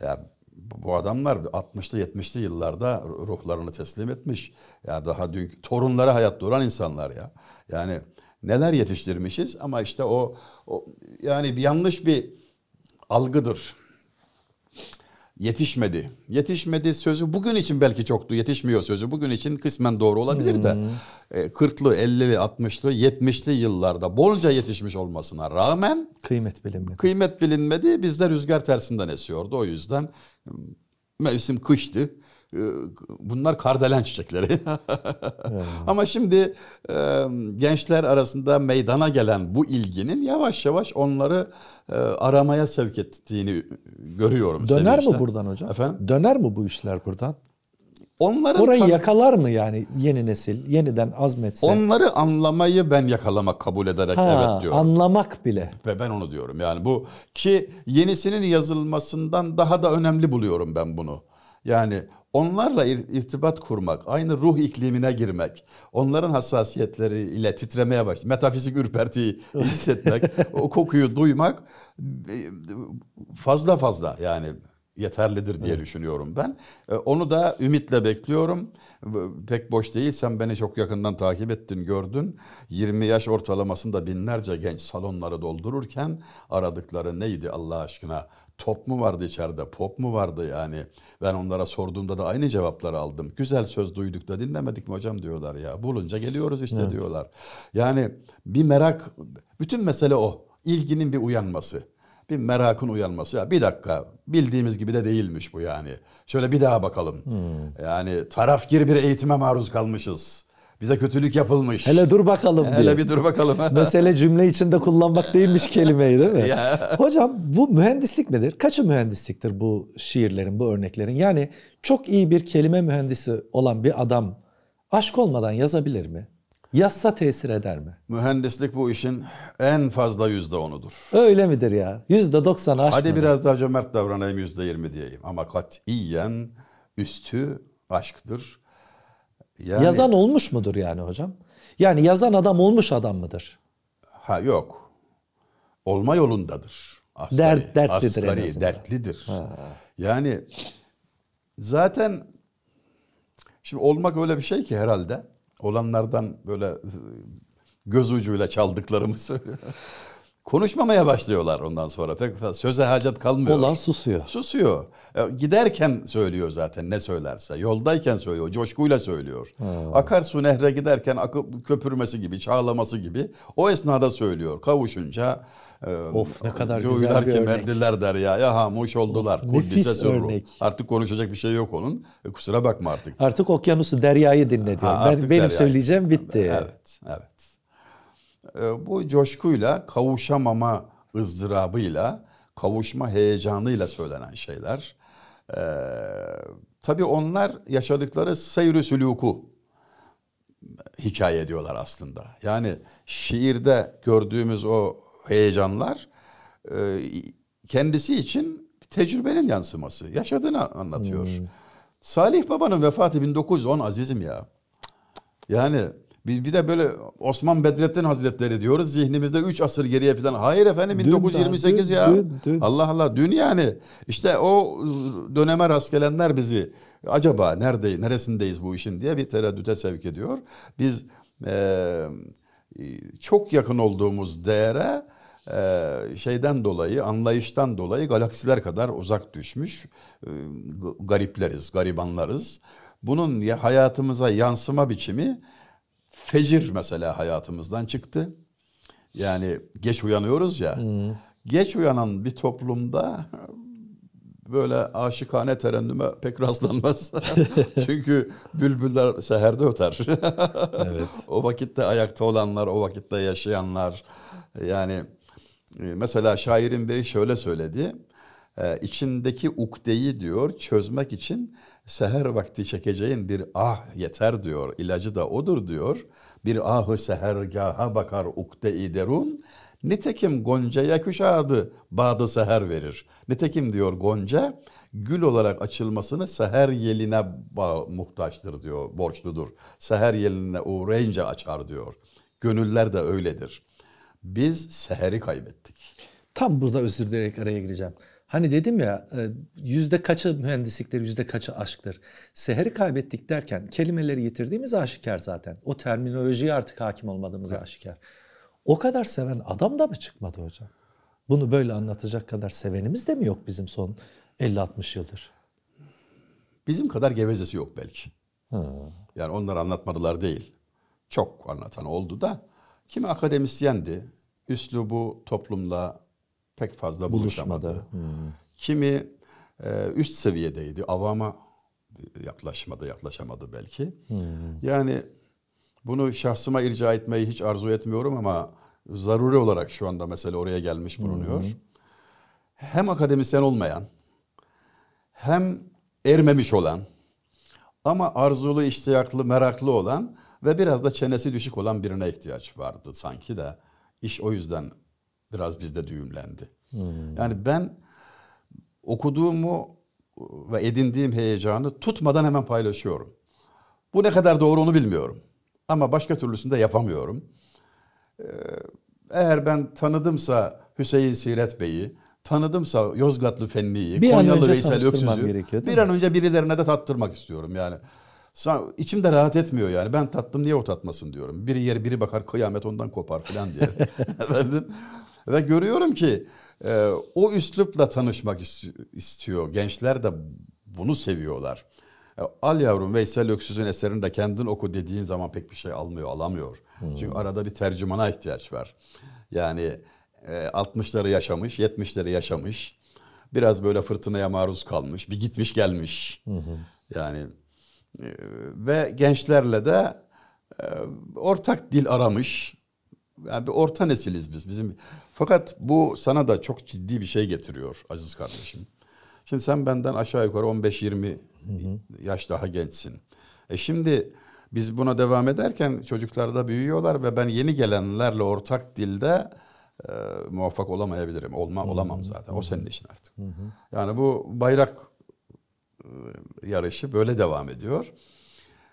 Ya bu adamlar 60'lı 70'li yıllarda ruhlarını teslim etmiş. Ya daha dün torunları hayat duran insanlar ya. Yani neler yetiştirmişiz ama işte o, o yani bir yanlış bir algıdır yetişmedi. Yetişmedi sözü bugün için belki çoktu. Yetişmiyor sözü bugün için kısmen doğru olabilir hmm. de. E, 40'lı, 50'li, 60'lı, 70'li yıllarda bolca yetişmiş olmasına rağmen kıymet bilinmedi. Kıymet bilinmedi. Bizde rüzgar tersinden esiyordu. O yüzden hmm, mevsim kıştı. Ee, bunlar kardelen çiçekleri. Ama şimdi e, gençler arasında meydana gelen bu ilginin yavaş yavaş onları e, aramaya sevk ettiğini görüyorum. Döner mi buradan hocam? Efendim? Döner mi bu işler buradan? Onların Orayı yakalar mı yani yeni nesil yeniden azmetse? Onları anlamayı ben yakalamak kabul ederek ha, evet diyorum. Anlamak bile. Ve ben onu diyorum yani bu ki yenisinin yazılmasından daha da önemli buluyorum ben bunu. Yani Onlarla irtibat kurmak, aynı ruh iklimine girmek, onların hassasiyetleriyle titremeye başlamak, metafizik ürpertiyi hissetmek, o kokuyu duymak e, fazla fazla yani yeterlidir diye evet. düşünüyorum ben. E, onu da ümitle bekliyorum. Pek boş değil. Sen beni çok yakından takip ettin, gördün. 20 yaş ortalamasında binlerce genç salonları doldururken aradıkları neydi Allah aşkına? Top mu vardı içeride, pop mu vardı yani? Ben onlara sorduğumda da aynı cevapları aldım. Güzel söz duyduk da dinlemedik mi hocam diyorlar ya. Bulunca geliyoruz işte evet. diyorlar. Yani bir merak, bütün mesele o. İlginin bir uyanması bir merakın uyanması. Ya bir dakika bildiğimiz gibi de değilmiş bu yani. Şöyle bir daha bakalım. Hmm. Yani gir bir eğitime maruz kalmışız. Bize kötülük yapılmış. Hele dur bakalım Hele diye. Hele bir dur bakalım. Mesele cümle içinde kullanmak değilmiş kelimeyi değil mi? Hocam bu mühendislik midir Kaçı mühendisliktir bu şiirlerin, bu örneklerin? Yani çok iyi bir kelime mühendisi olan bir adam aşk olmadan yazabilir mi? Yassa tesir eder mi? Mühendislik bu işin en fazla yüzde onudur. Öyle midir ya? Yüzde doksan aşmadı. Hadi biraz daha cömert davranayım yüzde yirmi diyeyim. Ama katiyen üstü aşktır. Yani... Yazan olmuş mudur yani hocam? Yani yazan adam olmuş adam mıdır? Ha yok. Olma yolundadır. Asgari, Dert, dertlidir asgari, en Dertlidir. Ha. Yani zaten şimdi olmak öyle bir şey ki herhalde olanlardan böyle e, göz ucuyla çaldıklarımı söylüyor. Konuşmamaya başlıyorlar ondan sonra pek fazla. Söze hacet kalmıyor. Olan susuyor. Susuyor. E, giderken söylüyor zaten ne söylerse. Yoldayken söylüyor. Coşkuyla söylüyor. Hmm. Akarsu nehre giderken akıp köpürmesi gibi, çağlaması gibi. O esnada söylüyor. Kavuşunca Of ne kadar Çoğu güzel bir örnek. merdiler deryaya hamuş oldular. Of, nefis örnek. Artık konuşacak bir şey yok onun. E, kusura bakma artık. Artık okyanusu deryayı dinle Ha, ben, benim deryayı. söyleyeceğim bitti. Evet, evet. E, bu coşkuyla kavuşamama ızdırabıyla kavuşma heyecanıyla söylenen şeyler. E, tabii onlar yaşadıkları seyr-i hikaye ediyorlar aslında. Yani şiirde gördüğümüz o heyecanlar e, kendisi için tecrübenin yansıması. Yaşadığını anlatıyor. Hmm. Salih Baba'nın vefatı 1910 azizim ya. Yani biz bir de böyle Osman Bedrettin Hazretleri diyoruz zihnimizde 3 asır geriye falan. Hayır efendim 1928 dün, ya. Dün, dün. Allah Allah dün yani. İşte o döneme rast gelenler bizi acaba nerede neresindeyiz bu işin diye bir tereddüte sevk ediyor. Biz e, e, çok yakın olduğumuz değere e, şeyden dolayı, anlayıştan dolayı galaksiler kadar uzak düşmüş e, garipleriz, garibanlarız. Bunun hayatımıza yansıma biçimi fecir mesela hayatımızdan çıktı. Yani geç uyanıyoruz ya. Hmm. Geç uyanan bir toplumda böyle aşikane terennüme pek rastlanmaz. Çünkü bülbüller seherde öter. evet. O vakitte ayakta olanlar, o vakitte yaşayanlar. Yani e, mesela şairin biri şöyle söyledi. E, içindeki ukdeyi diyor çözmek için seher vakti çekeceğin bir ah yeter diyor. İlacı da odur diyor. Bir ahı sehergaha bakar ukde-i derun Nitekim Gonca'ya küşadı badı seher verir. Nitekim diyor Gonca gül olarak açılmasını seher yeline muhtaçtır diyor, borçludur. Seher yeline uğrayınca açar diyor. Gönüller de öyledir. Biz seheri kaybettik. Tam burada özür dileyerek araya gireceğim. Hani dedim ya e, yüzde kaçı mühendislikler, yüzde kaçı aşktır. Seheri kaybettik derken kelimeleri yitirdiğimiz aşikar zaten. O terminolojiye artık hakim olmadığımız evet. aşikar. O kadar seven adam da mı çıkmadı hocam? Bunu böyle anlatacak kadar sevenimiz de mi yok bizim son 50-60 yıldır? Bizim kadar gevezesi yok belki. Ha. Yani onlar anlatmadılar değil. Çok anlatan oldu da kimi akademisyendi. Üslubu toplumla pek fazla buluşamadı. Hmm. Kimi e, üst seviyedeydi. Avama yaklaşmadı, yaklaşamadı belki. Hmm. Yani bunu şahsıma irca etmeyi hiç arzu etmiyorum ama zaruri olarak şu anda mesele oraya gelmiş bulunuyor. Hı hı. Hem akademisyen olmayan hem ermemiş olan ama arzulu, iştiyaklı, meraklı olan ve biraz da çenesi düşük olan birine ihtiyaç vardı sanki de. İş o yüzden biraz bizde düğümlendi. Hmm. Yani ben okuduğumu ve edindiğim heyecanı tutmadan hemen paylaşıyorum. Bu ne kadar doğru onu bilmiyorum. Ama başka türlüsünü de yapamıyorum. Ee, eğer ben tanıdımsa Hüseyin Siret Bey'i, tanıdımsa Yozgatlı Fenli'yi, bir Konyalı Veysel Öksüz'ü bir an önce birilerine de tattırmak istiyorum yani. İçim de rahat etmiyor yani. Ben tattım niye o tatmasın diyorum. Biri yeri biri bakar kıyamet ondan kopar falan diye. Efendim? Ve görüyorum ki e, o üslupla tanışmak istiyor. Gençler de bunu seviyorlar. Al yavrum Veysel Öksüz'ün eserini de kendin oku dediğin zaman pek bir şey almıyor, alamıyor. Hmm. Çünkü arada bir tercümana ihtiyaç var. Yani e, 60'ları yaşamış, 70'leri yaşamış. Biraz böyle fırtınaya maruz kalmış, bir gitmiş gelmiş. Hmm. Yani e, ve gençlerle de e, ortak dil aramış. Yani bir orta nesiliz biz. Bizim fakat bu sana da çok ciddi bir şey getiriyor aziz kardeşim. Şimdi sen benden aşağı yukarı 15-20 Hı hı. Yaş daha gençsin. E şimdi biz buna devam ederken çocuklar da büyüyorlar ve ben yeni gelenlerle ortak dilde e, muvaffak olamayabilirim. Olma, olamam zaten. O senin işin artık. Hı-hı. Yani bu bayrak e, yarışı böyle devam ediyor.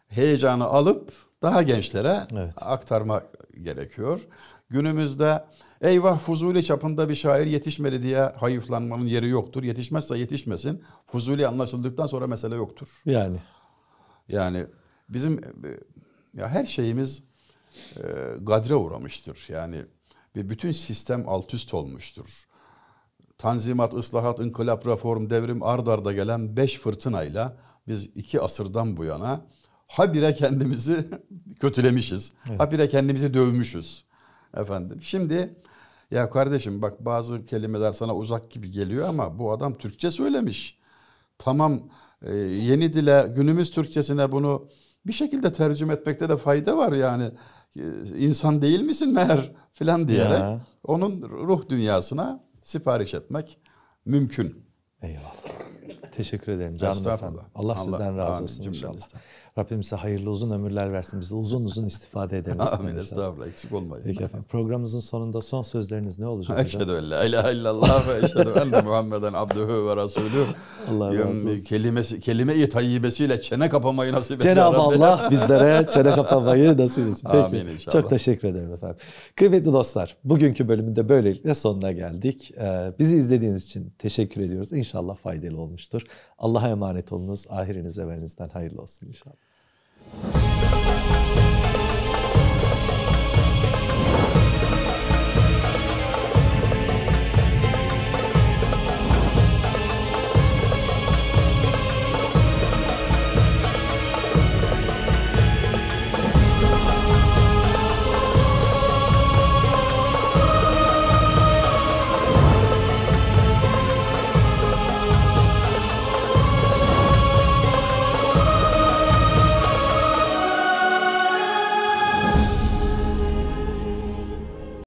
Heyecanı alıp daha gençlere evet. aktarmak gerekiyor. Günümüzde Eyvah Fuzuli çapında bir şair yetişmedi diye hayıflanmanın yeri yoktur. Yetişmezse yetişmesin. Fuzuli anlaşıldıktan sonra mesele yoktur. Yani. Yani bizim ya her şeyimiz e, gadre uğramıştır. Yani bir bütün sistem alt üst olmuştur. Tanzimat, ıslahat, inkılap, reform, devrim ard arda gelen beş fırtınayla biz iki asırdan bu yana habire kendimizi kötülemişiz. Evet. Habire kendimizi dövmüşüz. Efendim şimdi ya kardeşim bak bazı kelimeler sana uzak gibi geliyor ama bu adam Türkçe söylemiş. Tamam e, yeni dile günümüz Türkçesine bunu bir şekilde tercüme etmekte de fayda var yani. E, insan değil misin meğer filan diyerek ya. onun ruh dünyasına sipariş etmek mümkün. Eyvallah. Teşekkür ederim canım efendim. Allah, Allah sizden razı olsun amin, inşallah. Cümlenizden. Rabbim size hayırlı uzun ömürler versin. Biz de uzun uzun istifade ederiz. amin inşallah. estağfurullah eksik olmayın. Peki efendim programımızın sonunda son sözleriniz ne olacak hocam? Eşhedü en la ilahe illallah ve eşhedü enne Muhammeden abdühü ve rasulü. Allah razı olsun. Kelimesi, kelime-i tayyibesiyle çene kapamayı nasip etsin. Cenab-ı Allah bizlere çene kapamayı nasip etsin. Peki. Amin inşallah. Çok teşekkür ederim efendim. Kıymetli dostlar bugünkü bölümünde böylelikle sonuna geldik. Ee, bizi izlediğiniz için teşekkür ediyoruz. İnşallah İnşallah faydalı olmuştur. Allah'a emanet olunuz. Ahiriniz evinizden hayırlı olsun inşallah.